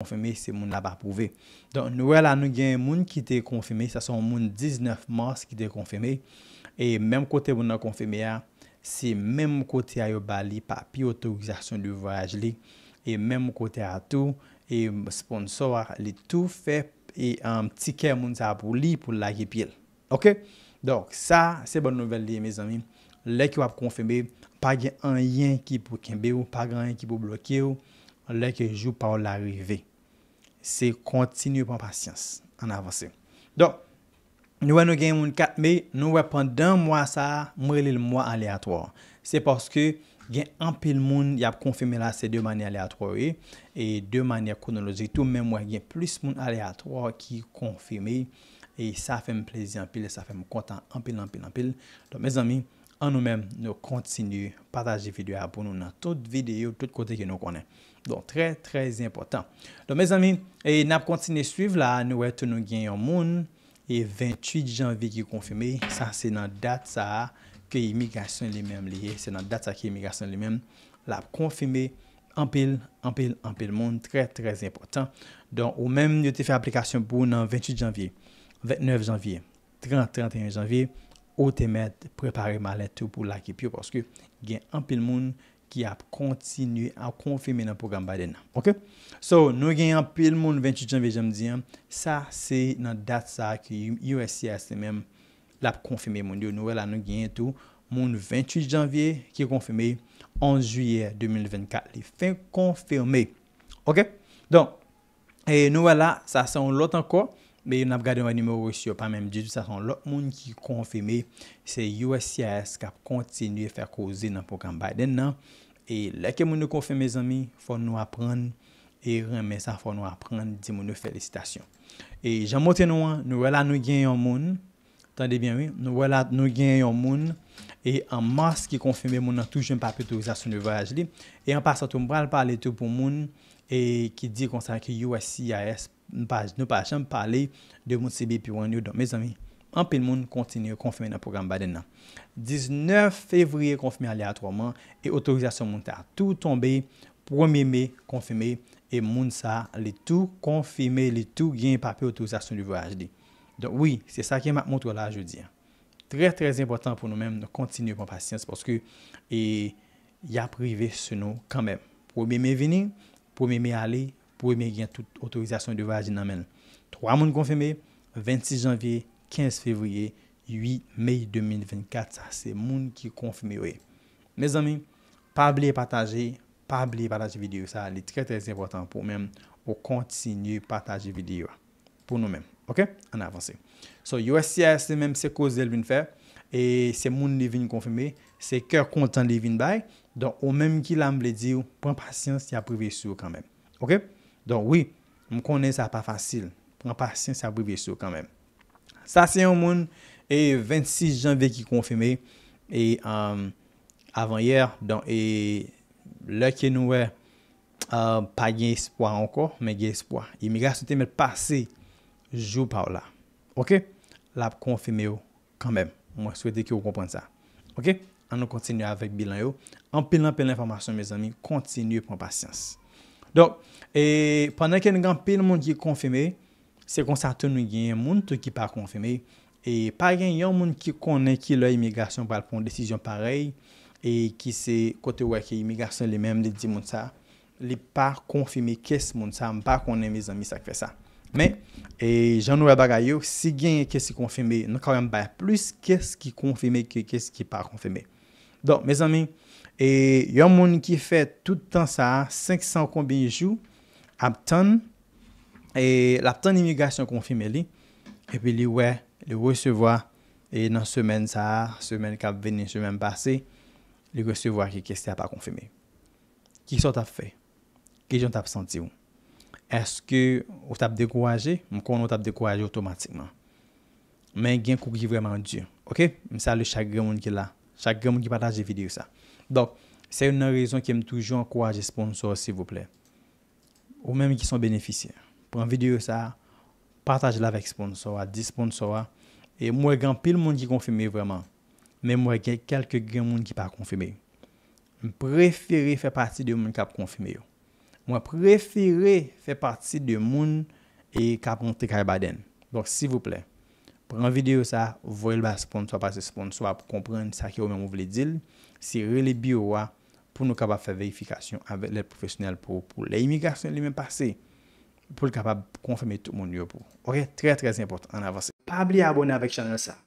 Konfirmé se moun la pa prouvé. Don nouè la nou gen moun ki te konfirmé, sa son moun 19 mars ki te konfirmé. E menm kote moun la konfirmé a, se menm kote a yo bali pa pi otorizasyon di voyaj li. E menm kote a tou, e sponsor li tou fe, e am tikè moun sa prou li pou lage pi el. Ok? Don sa, se bon nouvel li e me zami. Lè ki wap konfirmé, pa gen an yen ki pou kenbe ou, pa gen an yen ki pou blokye ou. Lè ki jou pa ou l'arrivé. Se kontinu panpasyans an avanse. Don, nou wè nou gen yon moun katme, nou wè pandan mwa sa, mwè li l mwa aleatwar. Se porske gen anpil moun yap konfime la se de manye aleatwar e. E de manye konolozitou, men mwen gen plis moun aleatwar ki konfime. E sa fèm plezi anpil, sa fèm kontan anpil, anpil, anpil. Don, mes amin. An nou men, nou kontinu pataje videyo apon nou nan tout videyo, tout kote ki nou konen. Don, tre, tre important. Don, mes amin, e nap kontinu suiv la, nou eto nou gen yon moun, e 28 janvi ki konfime, sa se nan data ke imigrasyon li men liye, se nan data ke imigrasyon li men, la konfime, anpil, anpil, anpil moun, tre, tre important. Don, ou men, yo te fe aplikasyon pou nan 28 janvi, 29 janvi, 30 janvi, 31 janvi, Ou te met, prepare malen tou pou lakipyo. Koske gen an pil moun ki ap kontinu an konfime nan program ba dena. Ok? So, nou gen an pil moun 28 janvye jem diyan. Sa se nan dat sa ki USCS le menm l ap konfime moun. Nou wè la nou gen tou moun 28 janvye ki konfime. 11 juyer 2024. Li fin konfime. Ok? Don, e nou wè la sa se an lot anko. Be yon ap gade yon animo rous yon pa mèm djidou sa son lòk moun ki konfime se USCIS ka p kontinu e fè kouzi nan program Biden nan. E lè ke moun nou konfime zami, fò nou ap pran e reme sa fò nou ap pran di moun nou felicitasyon. E janmote nou an, nou wè la nou gen yon moun. Tande bien wè, nou wè la nou gen yon moun. E an mas ki konfime moun nan toujoun papitou za sou nou vaj li. E an pasan tou mpral pale tou pou moun e ki di konsan ki USCIS. Nou pa chanm pale de moun sebe pi wanyo. Don mè zami, anpe moun kontinye konfime nan program baden nan. 19 fevriye konfime alè a 3 man. E otorizasyon moun te a tou tombe. 1 me konfime. E moun sa lè tou konfime. Lè tou gen papè otorizasyon du vwaj di. Don wè, se sa keman moun to la joudi. Trè trè important pou nou mèm nou kontinye pon pasyans. Porske, e ya prive se nou kanmèm. 1 me veni, 1 me alè. Pwè mè gen tout otorizasyon de vaj nan men. 3 moun konfirmè. 26 janvye, 15 fevriye, 8 mei 2024. Sa se moun ki konfirmè wè. Mè zami, pa blè patajè, pa blè patajè videyo. Sa lè tkè tèzè important pou mèm ou kontinye patajè videyo. Pou nou mèm. Ok? An avansè. So, yo siya se mèm se kozè lè vin fè. E se moun li vin konfirmè. Se kèr kontan li vin bay. Don ou mèm ki lam blè diyo. Pon pasyans, ya privè sou kan mèm. Ok? Don wè, m konen sa pa fasil. M pran pasyans sa pou bè sou kan mèm. Sa se yon moun, e 26 janve ki konfime, e avan yer, don e lè ki nou wè pa gen espoa anko, men gen espoa. E mi gasote men pase jou pa ou la. Ok? La konfime yo kan mèm. M wè souwete ki yo konpren sa. Ok? An nou kontinye avèk bilan yo. An pilan pilan informasyon mè zanmi, kontinye pran pasyans. Donk, e, pandan ke ngan pil moun ki konfime, se kon sato nou genye moun tou ki pa konfime, e, pa genye yon moun ki konen ki lè imigrasyon pal pon desisyon parey, e, ki se kote wè ki imigrasyon lè mèm lè di moun sa, lè pa konfime kes moun sa, mpa konen mè zanmi sa kve sa. Men, e, jan nou wè bagay yo, si genye kes konfime, nou kalem bay plus kes ki konfime ke kes ki pa konfime. Don, me zanmen, yon moun ki fè toutan sa, 500 kon binjou, ap ton, e, l'ap ton imigrasyon konfime li, epi li we, li wè, li wè se vwa, nan semen sa, semen kap veni, semen pase, li wè se vwa ki keste ap konfime. Ki sou tap fè? Ki joun tap senti wou? Eske wou tap dekouaje? M kon wou tap dekouaje otomatikman. Men gen kou ki vreman djou. Ok? M sa le chagre moun ki la. Chak gen moun ki pataj de videyo sa. Dok, se yon an rezon ki m toujou an kwa jesponsor si vople. Ou menm ki son beneficyen. Pren videyo sa, pataj la vek sponsora, disponsora. E mwen gen pil moun ki konfime vreman. Men mwen gen kelke gen moun ki pa konfime. Mwen preferi fe pati de moun kap konfime yo. Mwen preferi fe pati de moun e kap moun tekay baden. Dok, si vople. Pren videyo sa, voye l ba spon, so pa se spon, so pa pou kompren sa ki ou men mouv le dil. Si re le biro wa pou nou kapap fe verifikasyon avet le profesyonel pou pou le imigrasyon li men pase. Pou l kapap konfeme tout moun yo pou. Ok, tre tre import an avansi. Pa bli abonè avèk chanel sa.